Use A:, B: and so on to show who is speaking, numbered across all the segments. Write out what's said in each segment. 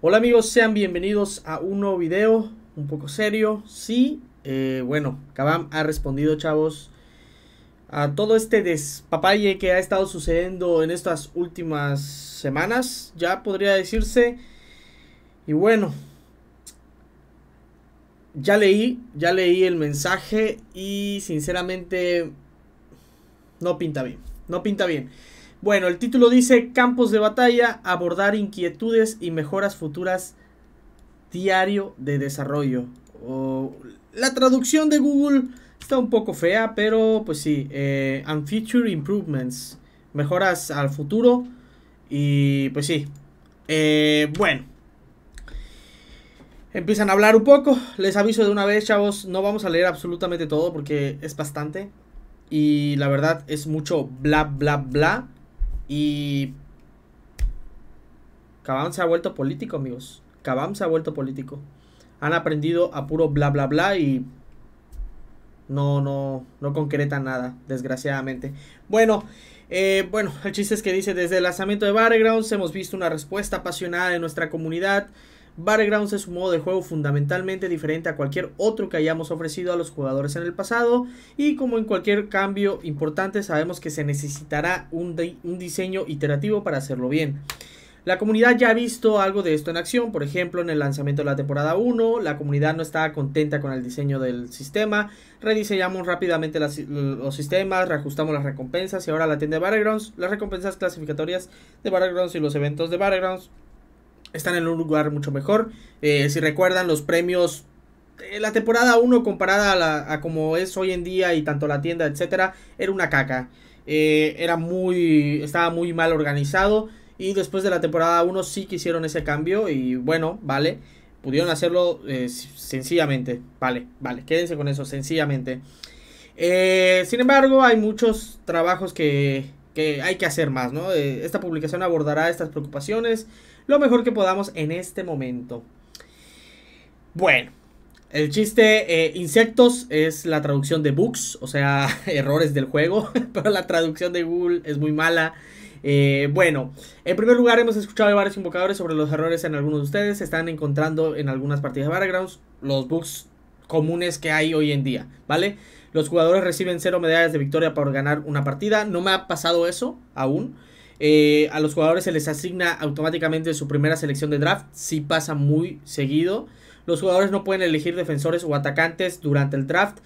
A: Hola amigos, sean bienvenidos a un nuevo video, un poco serio, sí, eh, bueno, Kabam ha respondido chavos a todo este despapalle que ha estado sucediendo en estas últimas semanas, ya podría decirse, y bueno, ya leí, ya leí el mensaje y sinceramente no pinta bien, no pinta bien. Bueno, el título dice Campos de batalla, abordar inquietudes y mejoras futuras diario de desarrollo. la traducción de Google está un poco fea, pero pues sí, eh, and future improvements, mejoras al futuro y pues sí. Eh, bueno, empiezan a hablar un poco. Les aviso de una vez, chavos, no vamos a leer absolutamente todo porque es bastante. Y la verdad es mucho bla, bla, bla. Y Kabam se ha vuelto político, amigos. Kabam se ha vuelto político. Han aprendido a puro bla bla bla y no, no, no concreta nada, desgraciadamente. Bueno, eh, bueno, el chiste es que dice, desde el lanzamiento de Battlegrounds hemos visto una respuesta apasionada de nuestra comunidad Battlegrounds es un modo de juego fundamentalmente diferente a cualquier otro que hayamos ofrecido a los jugadores en el pasado y como en cualquier cambio importante sabemos que se necesitará un, diseño iterativo para hacerlo bien. La comunidad ya ha visto algo de esto en acción, por ejemplo, en el lanzamiento de la temporada 1, la comunidad no estaba contenta con el diseño del sistema, rediseñamos rápidamente los sistemas, reajustamos las recompensas y ahora la tienda de Battlegrounds, las recompensas clasificatorias de Battlegrounds y los eventos de Battlegrounds están en un lugar mucho mejor. Eh, si recuerdan los premios, eh, la temporada 1 comparada a, como es hoy en día y tanto la tienda, etcétera, era una caca. Eh, era muy, estaba muy mal organizado y después de la temporada 1 sí que hicieron ese cambio y bueno, vale. Pudieron hacerlo sencillamente. Vale, vale, quédense con eso, sencillamente. sin embargo, hay muchos trabajos que, que hay que hacer más, ¿no? esta publicación abordará estas preocupaciones, lo mejor que podamos en este momento. Bueno, el chiste eh, insectos es la traducción de bugs, o sea, errores del juego, pero la traducción de Google es muy mala. Eh, bueno, en primer lugar hemos escuchado de varios invocadores sobre los errores en algunos de ustedes. Se están encontrando en algunas partidas de Battlegrounds los bugs comunes que hay hoy en día, ¿vale? Los jugadores reciben cero medallas de victoria por ganar una partida. No me ha pasado eso aún. Eh, a los jugadores se les asigna automáticamente su primera selección de draft, si pasa muy seguido. Los jugadores no pueden elegir defensores o atacantes durante el draft.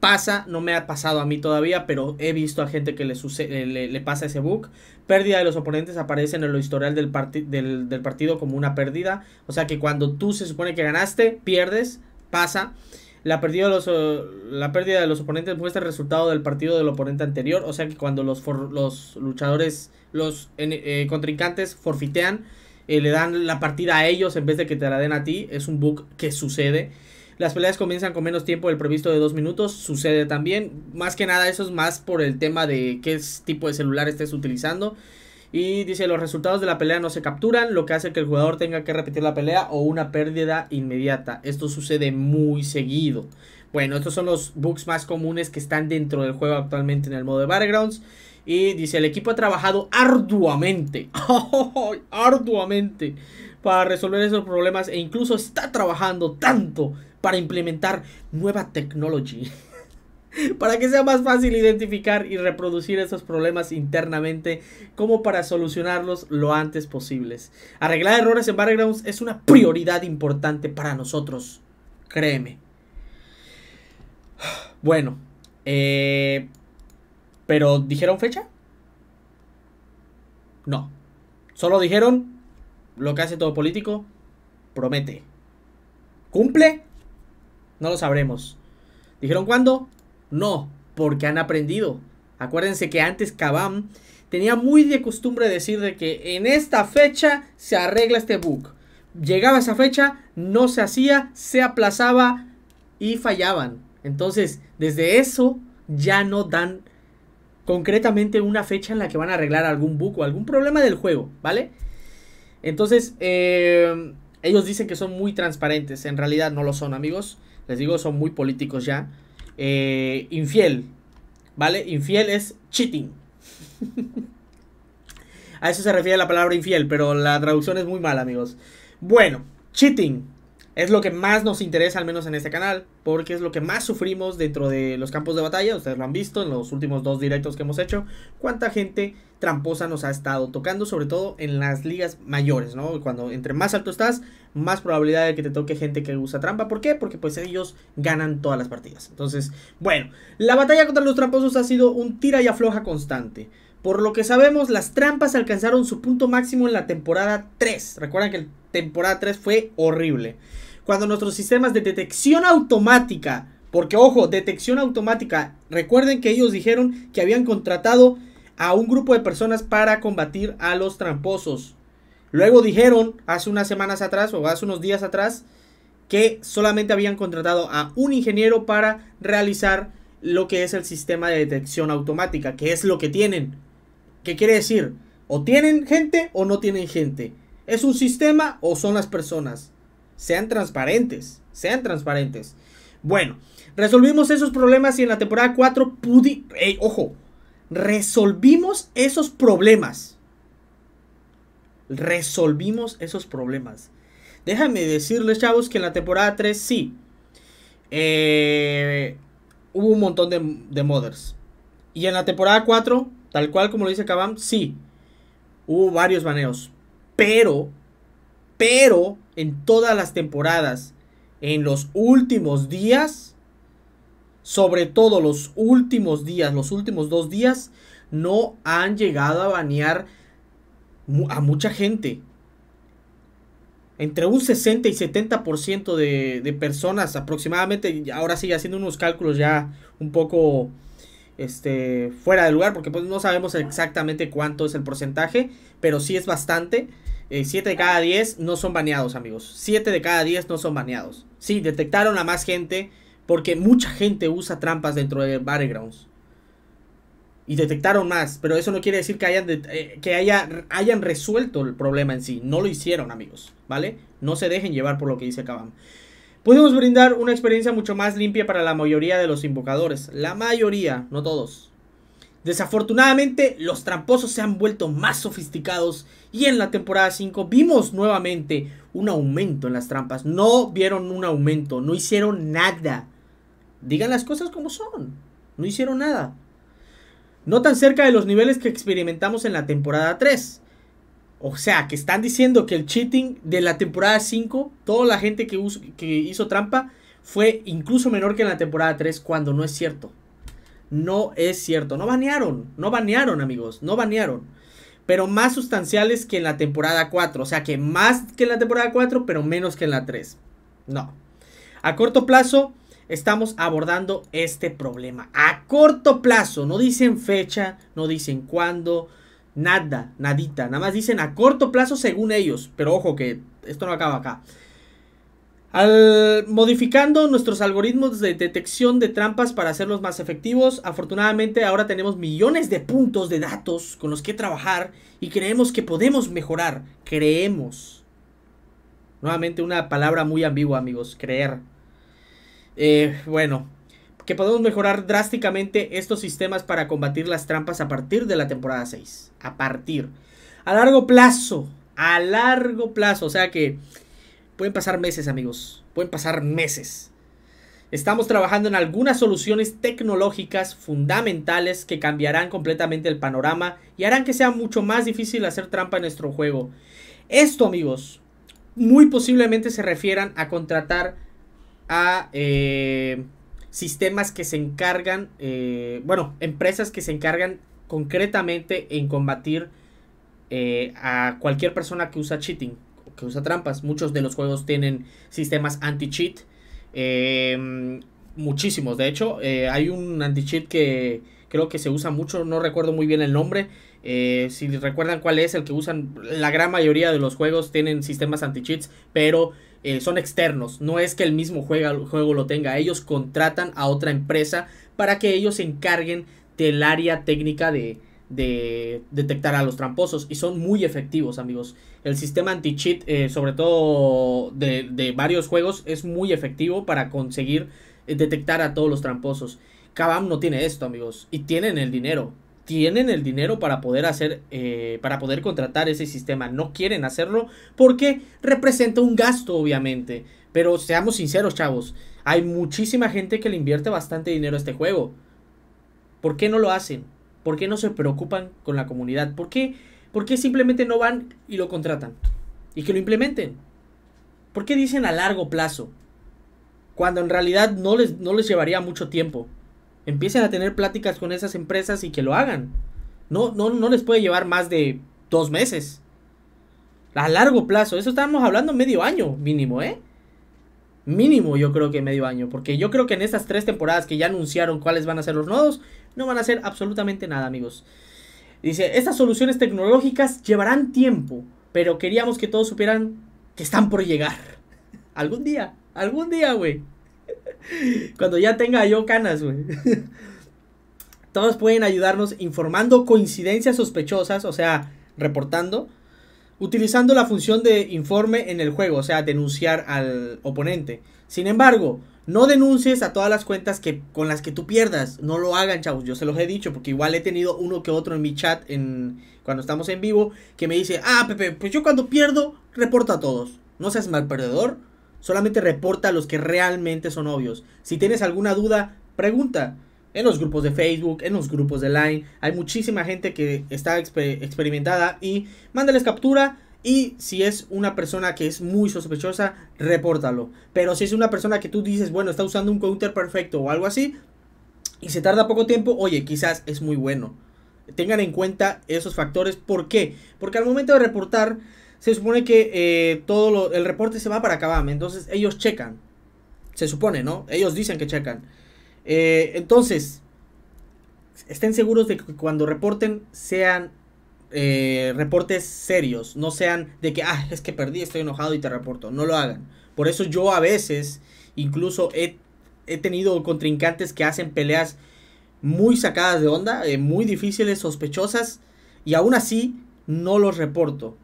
A: Pasa, no me ha pasado a mí todavía, pero he visto a gente que le, sucede, eh, le, pasa ese bug. Pérdida de los oponentes aparece en el historial del, del partido como una pérdida. O sea que cuando tú se supone que ganaste, pierdes, pasa. La pérdida, de los, eh, la pérdida de los oponentes muestra el resultado del partido del oponente anterior. O sea que cuando los, los luchadores, los eh, contrincantes forfitean, eh, le dan la partida a ellos en vez de que te la den a ti. Es un bug que sucede. Las peleas comienzan con menos tiempo del previsto de dos minutos. Sucede también. Más que nada, eso es más por el tema de qué tipo de celular estés utilizando. Y dice, los resultados de la pelea no se capturan, lo que hace que el jugador tenga que repetir la pelea o una pérdida inmediata. Esto sucede muy seguido. Bueno, estos son los bugs más comunes que están dentro del juego actualmente en el modo de Battlegrounds. Y dice, el equipo ha trabajado arduamente, arduamente, para resolver esos problemas e incluso está trabajando tanto para implementar nueva tecnología. para que sea más fácil identificar y reproducir esos problemas internamente como para solucionarlos lo antes posibles. Arreglar errores en Battlegrounds es una prioridad importante para nosotros, créeme. Bueno, eh, pero ¿dijeron fecha? No, solo dijeron lo que hace todo político, promete. ¿Cumple? No lo sabremos. ¿Dijeron cuándo? No, porque han aprendido. Acuérdense que antes Kabam tenía muy de costumbre decir de que en esta fecha se arregla este bug. Llegaba esa fecha, no se hacía, se aplazaba y fallaban. Entonces, desde eso ya no dan concretamente una fecha en la que van a arreglar algún bug o algún problema del juego, ¿vale? Entonces, em, ellos dicen que son muy transparentes. En realidad no lo son, amigos. Les digo, son muy políticos ya. Eh, infiel, ¿vale? Infiel es cheating. A eso se refiere la palabra infiel, pero la traducción es muy mala, amigos. Bueno, cheating es lo que más nos interesa, al menos en este canal porque es lo que más sufrimos dentro de los campos de batalla. Ustedes lo han visto en los últimos dos directos que hemos hecho. Cuánta gente tramposa nos ha estado tocando, sobre todo en las ligas mayores, ¿no? Cuando entre más alto estás, más probabilidad de que te toque gente que usa trampa. ¿Por qué? Porque pues ellos ganan todas las partidas. Entonces, bueno, la batalla contra los tramposos ha sido un tira y afloja constante. Por lo que sabemos, las trampas alcanzaron su punto máximo en la temporada 3. Recuerdan que la temporada 3 fue horrible cuando nuestros sistemas de detección automática, porque ojo, detección automática, recuerden que ellos dijeron que habían contratado a un grupo de personas para combatir a los tramposos. Luego dijeron hace unas semanas atrás o hace unos días atrás que solamente habían contratado a un ingeniero para realizar lo que es el sistema de detección automática, que es lo que tienen. ¿Qué quiere decir? O tienen gente o no tienen gente. ¿Es un sistema o son las personas? Sean transparentes, sean transparentes. Bueno, resolvimos esos problemas y en la temporada 4 pudi... ojo, resolvimos esos problemas. Resolvimos esos problemas. Déjame decirles, chavos, que en la temporada 3 sí. Eh, hubo un montón de, de Y en la temporada 4, tal cual como lo dice Kabam, sí. Hubo varios baneos. Pero pero en todas las temporadas, en los últimos días, sobre todo los últimos días, los últimos dos días, no han llegado a banear a mucha gente. Entre un 60 y 70% de, de personas aproximadamente, ahora sí, haciendo unos cálculos ya un poco este, fuera de lugar, porque pues no sabemos exactamente cuánto es el porcentaje, pero sí es bastante. 7 eh, de cada 10 no son baneados, amigos. 7 de cada 10 no son baneados. Sí, detectaron a más gente porque mucha gente usa trampas dentro de Battlegrounds. Y detectaron más, pero eso no quiere decir que hayan, eh, que hayan resuelto el problema en sí. No lo hicieron, amigos, ¿vale? No se dejen llevar por lo que dice Kabam. Podemos brindar una experiencia mucho más limpia para la mayoría de los invocadores. La mayoría, no todos. Desafortunadamente, los tramposos se han vuelto más sofisticados y en la temporada 5 vimos nuevamente un aumento en las trampas. No vieron un aumento, no hicieron nada. Digan las cosas como son, no hicieron nada. No tan cerca de los niveles que experimentamos en la temporada 3. O sea, que están diciendo que el cheating de la temporada 5, toda la gente que, hizo trampa, fue incluso menor que en la temporada 3 cuando no es cierto no es cierto. No banearon, no banearon amigos, no banearon. Pero más sustanciales que en la temporada 4. O sea que más que en la temporada 4, pero menos que en la 3. No. A corto plazo estamos abordando este problema. A corto plazo. No dicen fecha, no dicen cuándo. Nada, nadita. Nada más dicen a corto plazo según ellos. Pero ojo que esto no acaba acá. Al, modificando nuestros algoritmos de detección de trampas para hacerlos más efectivos, afortunadamente ahora tenemos millones de puntos de datos con los que trabajar y creemos que podemos mejorar. Creemos. Nuevamente una palabra muy ambigua, amigos, creer. Eh, bueno, que podemos mejorar drásticamente estos sistemas para combatir las trampas a partir de la temporada 6. A partir. A largo plazo. A largo plazo. O sea que Pueden pasar meses, amigos. Pueden pasar meses. Estamos trabajando en algunas soluciones tecnológicas fundamentales que cambiarán completamente el panorama y harán que sea mucho más difícil hacer trampa en nuestro juego. Esto, amigos, muy posiblemente se refieran a contratar a eh, sistemas que se encargan, eh, bueno, empresas que se encargan concretamente en combatir eh, a cualquier persona que usa cheating que usa trampas. Muchos de los juegos tienen sistemas anti-cheat. Eh, muchísimos, de hecho. Eh, hay un anti-cheat que creo que se usa mucho, no recuerdo muy bien el nombre. Eh, si recuerdan cuál es el que usan, la gran mayoría de los juegos tienen sistemas anti-cheats, pero son externos. No es que el mismo juego, juego lo tenga. Ellos contratan a otra empresa para que ellos se encarguen del área técnica de, de detectar a los tramposos y son muy efectivos amigos el sistema anti-cheat eh, sobre todo de, varios juegos es muy efectivo para conseguir eh, detectar a todos los tramposos Kabam no tiene esto amigos y tienen el dinero tienen el dinero para poder hacer eh, para poder contratar ese sistema no quieren hacerlo porque representa un gasto obviamente pero seamos sinceros chavos hay muchísima gente que le invierte bastante dinero a este juego ¿por qué no lo hacen? ¿Por qué no se preocupan con la comunidad? ¿Por qué, simplemente no van y lo contratan? Y que lo implementen. ¿Por qué dicen a largo plazo? Cuando en realidad no les, no les llevaría mucho tiempo. Empiecen a tener pláticas con esas empresas y que lo hagan. No, no, no les puede llevar más de dos meses. A largo plazo. Eso estábamos hablando medio año mínimo, ¿eh? Mínimo yo creo que medio año. Porque yo creo que en estas tres temporadas que ya anunciaron cuáles van a ser los nodos, no van a hacer absolutamente nada, amigos. Dice, estas soluciones tecnológicas llevarán tiempo, pero queríamos que todos supieran que están por llegar. algún día, algún día, güey. Cuando ya tenga yo canas, güey. todos pueden ayudarnos informando coincidencias sospechosas, o sea, reportando, utilizando la función de informe en el juego, o sea, denunciar al oponente. Sin embargo, no denuncies a todas las cuentas que, con las que tú pierdas. No lo hagan, chavos. Yo se los he dicho, porque igual he tenido uno que otro en mi chat en, cuando estamos en vivo que me dice, ah, Pepe, pues yo cuando pierdo, reporto a todos. No seas mal perdedor. Solamente reporta a los que realmente son obvios. Si tienes alguna duda, pregunta. En los grupos de Facebook, en los grupos de Line. Hay muchísima gente que está experimentada y mándales captura y si es una persona que es muy sospechosa, repórtalo. Pero si es una persona que tú dices, bueno, está usando un counter perfecto o algo así, y se tarda poco tiempo, oye, quizás es muy bueno. Tengan en cuenta esos factores. ¿Por qué? Porque al momento de reportar, se supone que eh, todo el reporte se va para Kabam. Entonces ellos checan. Se supone, ¿no? Ellos dicen que checan. Eh, entonces, estén seguros de que cuando reporten sean eh, reportes serios, no sean de que, ah, es que perdí, estoy enojado y te reporto, no lo hagan. Por eso yo a veces incluso he, he tenido contrincantes que hacen peleas muy sacadas de onda, eh, muy difíciles, sospechosas, y aún así no los reporto.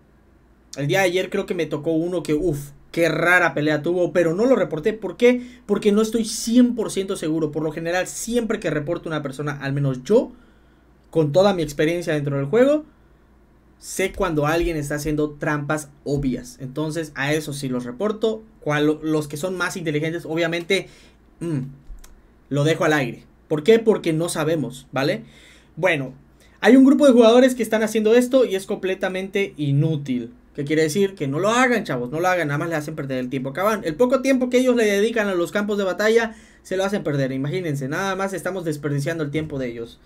A: El día de ayer creo que me tocó uno que, uff, qué rara pelea tuvo, pero no lo reporté. ¿Por qué? Porque no estoy 100% seguro. Por lo general, siempre que reporto una persona, al menos yo, con toda mi experiencia dentro del juego, sé cuando alguien está haciendo trampas obvias. Entonces, a eso sí los reporto. Cual, los que son más inteligentes, obviamente, mm, lo dejo al aire. ¿Por qué? Porque no sabemos, ¿vale? Bueno, hay un grupo de jugadores que están haciendo esto y es completamente inútil. ¿Qué quiere decir? Que no lo hagan, chavos, no lo hagan, nada más le hacen perder el tiempo. Acaban. El poco tiempo que ellos le dedican a los campos de batalla, se lo hacen perder. Imagínense, nada más estamos desperdiciando el tiempo de ellos.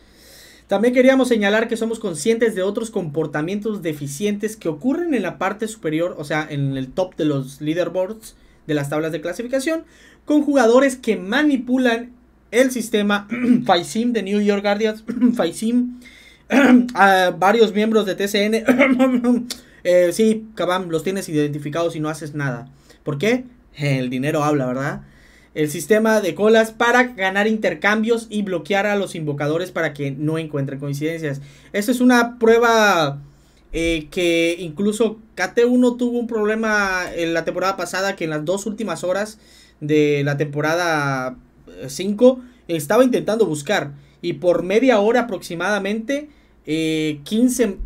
A: También queríamos señalar que somos conscientes de otros comportamientos deficientes que ocurren en la parte superior, o sea, en el top de los leaderboards de las tablas de clasificación, con jugadores que manipulan el sistema FISIM de New York Guardians, FISIM, a varios miembros de TCN. Eh, sí, caban, los tienes identificados y no haces nada. ¿Por qué? El dinero habla, ¿verdad? el sistema de colas para ganar intercambios y bloquear a los invocadores para que no encuentren coincidencias. Esa es una prueba eh, que incluso KT1 tuvo un problema en la temporada pasada que en las dos últimas horas de la temporada 5 eh, estaba intentando buscar y por media hora aproximadamente 15 eh,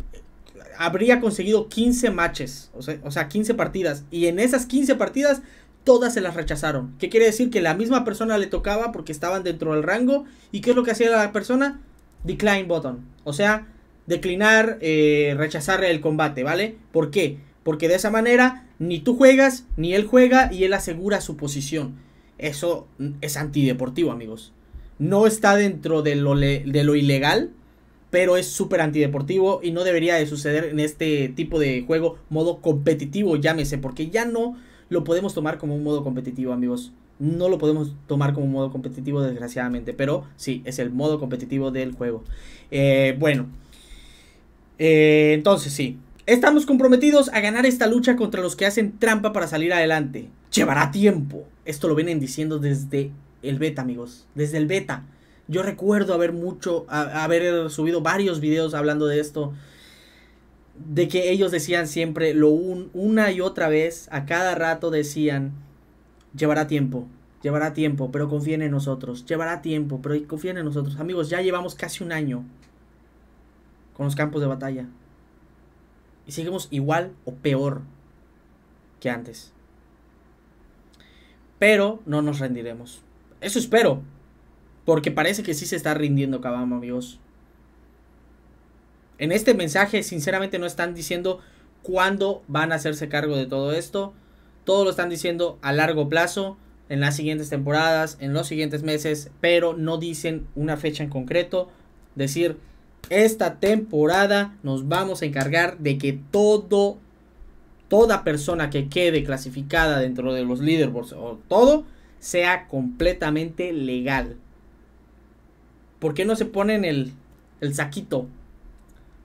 A: habría conseguido 15 matches, o sea, 15 partidas. Y en esas 15 partidas todas se las rechazaron. ¿Qué quiere decir? Que la misma persona le tocaba porque estaban dentro del rango. ¿Y qué es lo que hacía la persona? Decline button. O sea, declinar, eh, rechazar el combate, ¿vale? ¿Por qué? Porque de esa manera ni tú juegas, ni él juega y él asegura su posición. Eso es antideportivo, amigos. No está dentro de lo, de lo ilegal, pero es súper antideportivo y no debería de suceder en este tipo de juego modo competitivo, llámese, porque ya no lo podemos tomar como un modo competitivo, amigos. No lo podemos tomar como un modo competitivo, desgraciadamente, pero sí, es el modo competitivo del juego. Eh, bueno, eh, entonces sí, estamos comprometidos a ganar esta lucha contra los que hacen trampa para salir adelante. Llevará tiempo. Esto lo vienen diciendo desde el beta, amigos. Desde el beta. Yo recuerdo haber mucho, haber subido varios videos hablando de esto de que ellos decían siempre, lo una y otra vez, a cada rato decían, llevará tiempo, llevará tiempo, pero confíen en nosotros, llevará tiempo, pero confíen en nosotros. Amigos, ya llevamos casi un año con los campos de batalla. Y seguimos igual o peor que antes. Pero no nos rendiremos. Eso espero. Porque parece que sí se está rindiendo Cabama, amigos. En este mensaje, sinceramente, no están diciendo cuándo van a hacerse cargo de todo esto. Todo lo están diciendo a largo plazo, en las siguientes temporadas, en los siguientes meses, pero no dicen una fecha en concreto. Decir, esta temporada nos vamos a encargar de que todo, toda persona que quede clasificada dentro de los leaderboards o todo, sea completamente legal. ¿Por qué no se ponen el, el saquito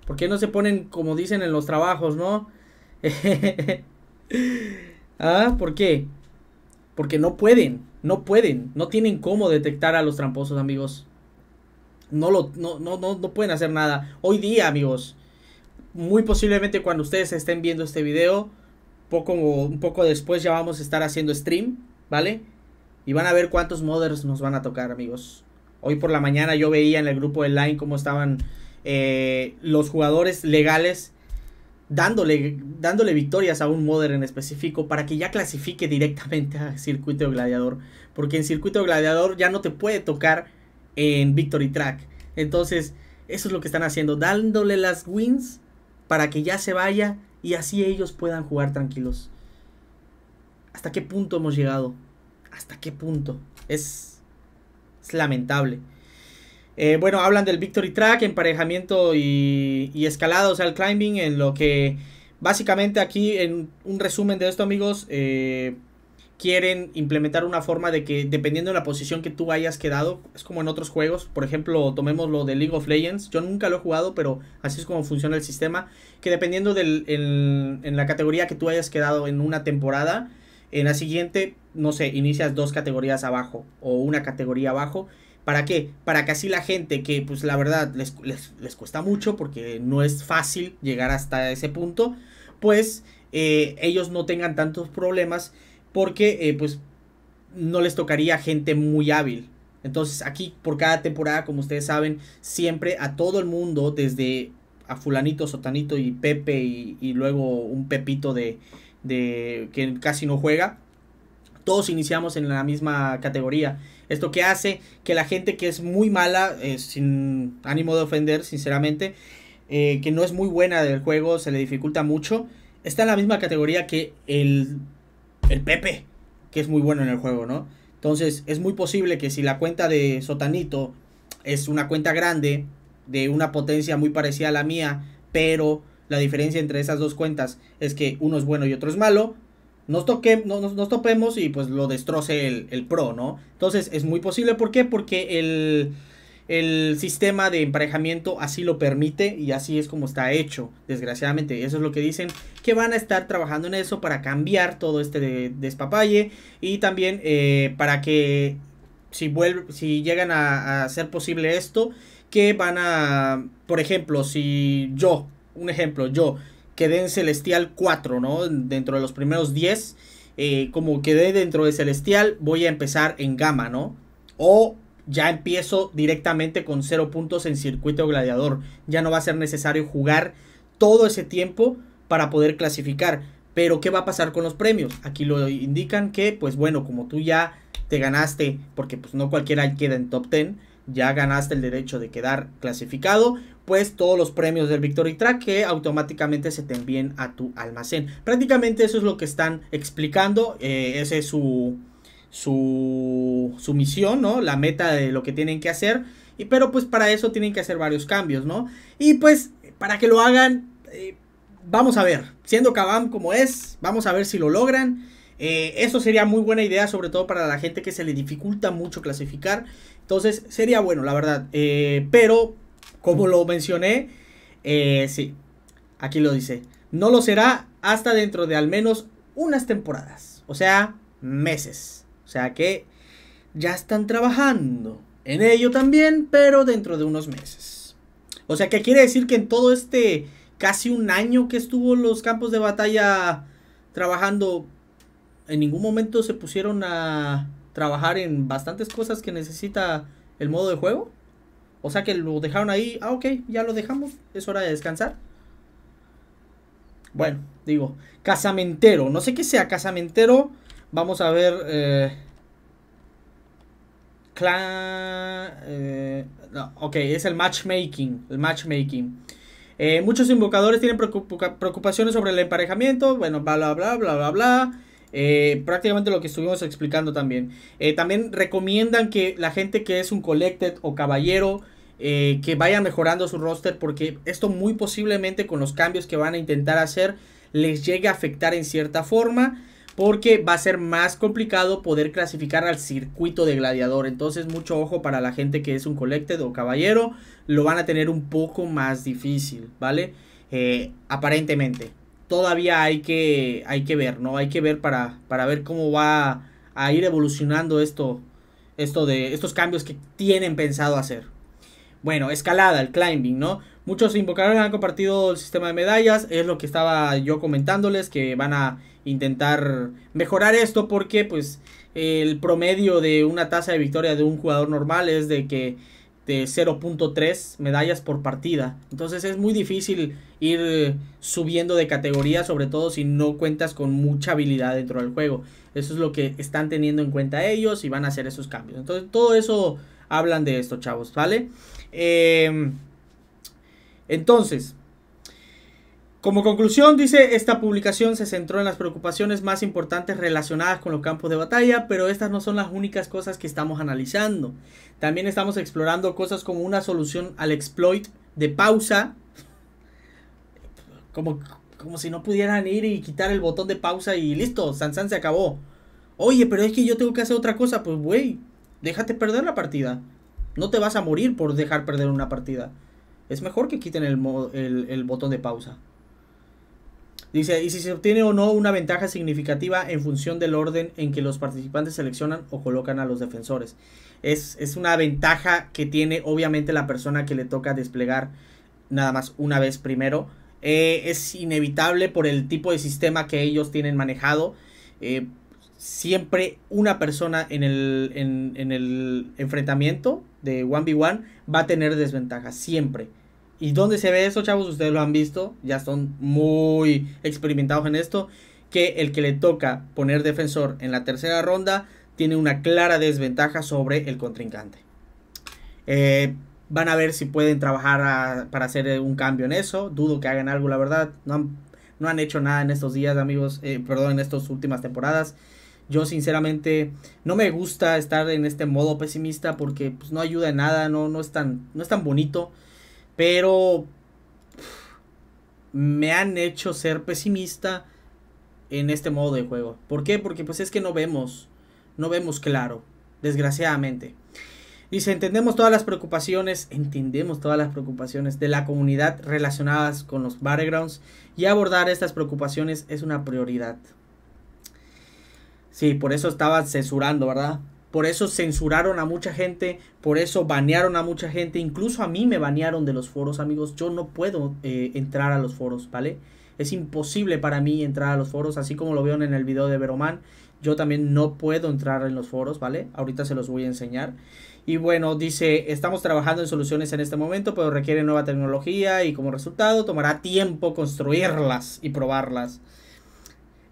A: ¿Por qué no se ponen como dicen en los trabajos, no? ¿Ah? ¿Por qué? Porque no pueden, no pueden, no tienen cómo detectar a los tramposos, amigos. No, lo, no, no, no, pueden hacer nada. Hoy día, amigos, muy posiblemente cuando ustedes estén viendo este video, poco, un poco después ya vamos a estar haciendo stream, ¿vale? Y van a ver cuántos modders nos van a tocar, amigos. Hoy por la mañana yo veía en el grupo de Line cómo estaban eh, los jugadores legales dándole, dándole victorias a un modder en específico para que ya clasifique directamente a circuito gladiador. Porque en circuito gladiador ya no te puede tocar en Victory Track. Entonces, eso es lo que están haciendo, dándole las wins para que ya se vaya y así ellos puedan jugar tranquilos. ¿Hasta qué punto hemos llegado? ¿Hasta qué punto? es lamentable. Eh, bueno, hablan del Victory Track, emparejamiento y, y escalada, o sea, el climbing, en lo que básicamente aquí, en un resumen de esto, amigos, eh, quieren implementar una forma de que dependiendo de la posición que tú hayas quedado, es como en otros juegos, por ejemplo, tomemos lo de League of Legends, yo nunca lo he jugado, pero así es como funciona el sistema, que dependiendo de la categoría que tú hayas quedado en una temporada, en la siguiente, no sé, inicias dos categorías abajo o una categoría abajo ¿Para qué? Para que así la gente que, pues la verdad, les, cuesta mucho porque no es fácil llegar hasta ese punto, pues eh, ellos no tengan tantos problemas porque, eh, pues, no les tocaría gente muy hábil. Entonces aquí, por cada temporada, como ustedes saben, siempre a todo el mundo, desde a fulanito, sotanito y Pepe y, y luego un Pepito de, de que casi no juega, todos iniciamos en la misma categoría. Esto que hace que la gente que es muy mala, eh, sin ánimo de ofender, sinceramente, eh, que no es muy buena del juego, se le dificulta mucho, está en la misma categoría que el, el Pepe, que es muy bueno en el juego, ¿no? Entonces es muy posible que si la cuenta de Sotanito es una cuenta grande, de una potencia muy parecida a la mía, pero la diferencia entre esas dos cuentas es que uno es bueno y otro es malo, nos, toque, nos, topemos y pues lo destroce el, pro, ¿no? Entonces es muy posible, ¿por qué? Porque el, sistema de emparejamiento así lo permite y así es como está hecho, desgraciadamente. Eso es lo que dicen, que van a estar trabajando en eso para cambiar todo este despapalle y también eh, para que si, vuelve, si llegan a, a ser posible esto, que van a, por ejemplo, si yo, un ejemplo, yo quedé en Celestial 4, ¿no? Dentro de los primeros 10, eh, como quedé dentro de Celestial, voy a empezar en Gama, ¿no? O ya empiezo directamente con 0 puntos en Circuito Gladiador. Ya no va a ser necesario jugar todo ese tiempo para poder clasificar. Pero ¿qué va a pasar con los premios? Aquí lo indican que, pues bueno, como tú ya te ganaste, porque pues no cualquiera queda en top 10, ya ganaste el derecho de quedar clasificado, pues todos los premios del Victory Track que automáticamente se te envíen a tu almacén. Prácticamente eso es lo que están explicando, eh, ese es su, su, su misión, ¿no? La meta de lo que tienen que hacer. Y, pero pues para eso tienen que hacer varios cambios, ¿no? Y pues para que lo hagan, eh, vamos a ver, siendo Kabam como es, vamos a ver si lo logran. Eh, eso sería muy buena idea, sobre todo para la gente que se le dificulta mucho clasificar. Entonces sería bueno, la verdad. Eh, pero como lo mencioné, eh, sí, aquí lo dice. No lo será hasta dentro de al menos unas temporadas, o sea, meses. O sea que ya están trabajando en ello también, pero dentro de unos meses. O sea que quiere decir que en todo este casi un año que estuvo los campos de batalla trabajando, en ningún momento se pusieron a trabajar en bastantes cosas que necesita el modo de juego. O sea que lo dejaron ahí, ah, ok, ya lo dejamos, es hora de descansar. Bueno, digo, casamentero, no sé qué sea casamentero, vamos a ver... Eh, clan... Eh, ok, es el matchmaking, el matchmaking. Eh, muchos invocadores tienen preocupaciones sobre el emparejamiento, bueno, bla, bla, bla, bla, bla, bla. prácticamente lo que estuvimos explicando también. también recomiendan que la gente que es un collected o caballero eh, que vaya mejorando su roster porque esto muy posiblemente con los cambios que van a intentar hacer les llegue a afectar en cierta forma porque va a ser más complicado poder clasificar al circuito de gladiador. Entonces mucho ojo para la gente que es un collected o caballero, lo van a tener un poco más difícil, ¿vale? Eh, aparentemente. Todavía hay que, hay que ver, ¿no? Hay que ver para, para ver cómo va a ir evolucionando esto, esto de, estos cambios que tienen pensado hacer. Bueno, escalada, el climbing, ¿no? Muchos invocadores han compartido el sistema de medallas, es lo que estaba yo comentándoles, que van a intentar mejorar esto porque pues el promedio de una tasa de victoria de un jugador normal es de que de 0.3 medallas por partida. Entonces es muy difícil ir subiendo de categoría, sobre todo si no cuentas con mucha habilidad dentro del juego. Eso es lo que están teniendo en cuenta ellos y van a hacer esos cambios. Entonces todo eso hablan de esto, chavos, ¿vale? Em, entonces, como conclusión, dice, esta publicación se centró en las preocupaciones más importantes relacionadas con los campos de batalla, pero estas no son las únicas cosas que estamos analizando. También estamos explorando cosas como una solución al exploit de pausa, como, como si no pudieran ir y quitar el botón de pausa y listo, Sansan se acabó. Oye, pero es que yo tengo que hacer otra cosa, pues güey, déjate perder la partida. No te vas a morir por dejar perder una partida. Es mejor que quiten el, botón de pausa. Dice, y si se obtiene o no una ventaja significativa en función del orden en que los participantes seleccionan o colocan a los defensores. Es, una ventaja que tiene obviamente la persona que le toca desplegar nada más una vez primero. Eh, es inevitable por el tipo de sistema que ellos tienen manejado. Eh, siempre una persona en el enfrentamiento de 1v1 va a tener desventaja siempre. ¿Y dónde se ve eso, chavos? Ustedes lo han visto, ya son muy experimentados en esto, que el que le toca poner defensor en la tercera ronda tiene una clara desventaja sobre el contrincante. Eh, van a ver si pueden trabajar para hacer un cambio en eso. Dudo que hagan algo, la verdad. No han, no han hecho nada en estos días, amigos. Eh, perdón, en estas últimas temporadas. Yo sinceramente no me gusta estar en este modo pesimista porque pues, no ayuda en nada, no, no, es tan, no es tan bonito. Pero me han hecho ser pesimista en este modo de juego. ¿Por qué? Porque pues es que no vemos, no vemos claro, desgraciadamente. Dice, entendemos todas las preocupaciones, entendemos todas las preocupaciones de la comunidad relacionadas con los battlegrounds y abordar estas preocupaciones es una prioridad. Sí, por eso estaba censurando, ¿verdad? Por eso censuraron a mucha gente, por eso banearon a mucha gente, incluso a mí me banearon de los foros, amigos. Yo no puedo eh, entrar a los foros, ¿vale? Es imposible para mí entrar a los foros, así como lo vieron en el video de Veromán. Yo también no puedo entrar en los foros, ¿vale? Ahorita se los voy a enseñar. Y bueno, dice, estamos trabajando en soluciones en este momento, pero requiere nueva tecnología y como resultado tomará tiempo construirlas y probarlas.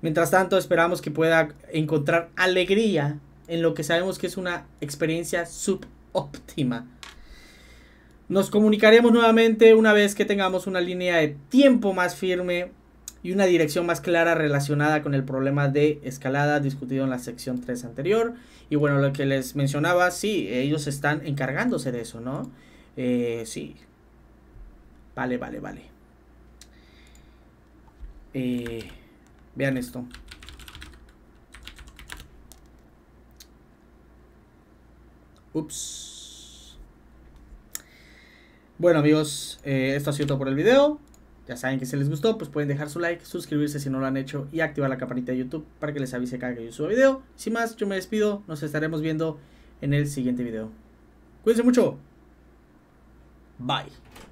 A: Mientras tanto, esperamos que pueda encontrar alegría en lo que sabemos que es una experiencia subóptima. Nos comunicaremos nuevamente una vez que tengamos una línea de tiempo más firme y una dirección más clara relacionada con el problema de escalada discutido en la sección 3 anterior. Y bueno, lo que les mencionaba, sí, ellos están encargándose de eso, ¿no? Eh, sí. Vale, vale, vale. Eh... Vean esto. Ups. Bueno amigos, eh, esto ha sido todo por el video. Ya saben que si les gustó, pues pueden dejar su like, suscribirse si no lo han hecho y activar la campanita de YouTube para que les avise cada que yo suba video. Sin más, yo me despido. Nos estaremos viendo en el siguiente video. Cuídense mucho. Bye.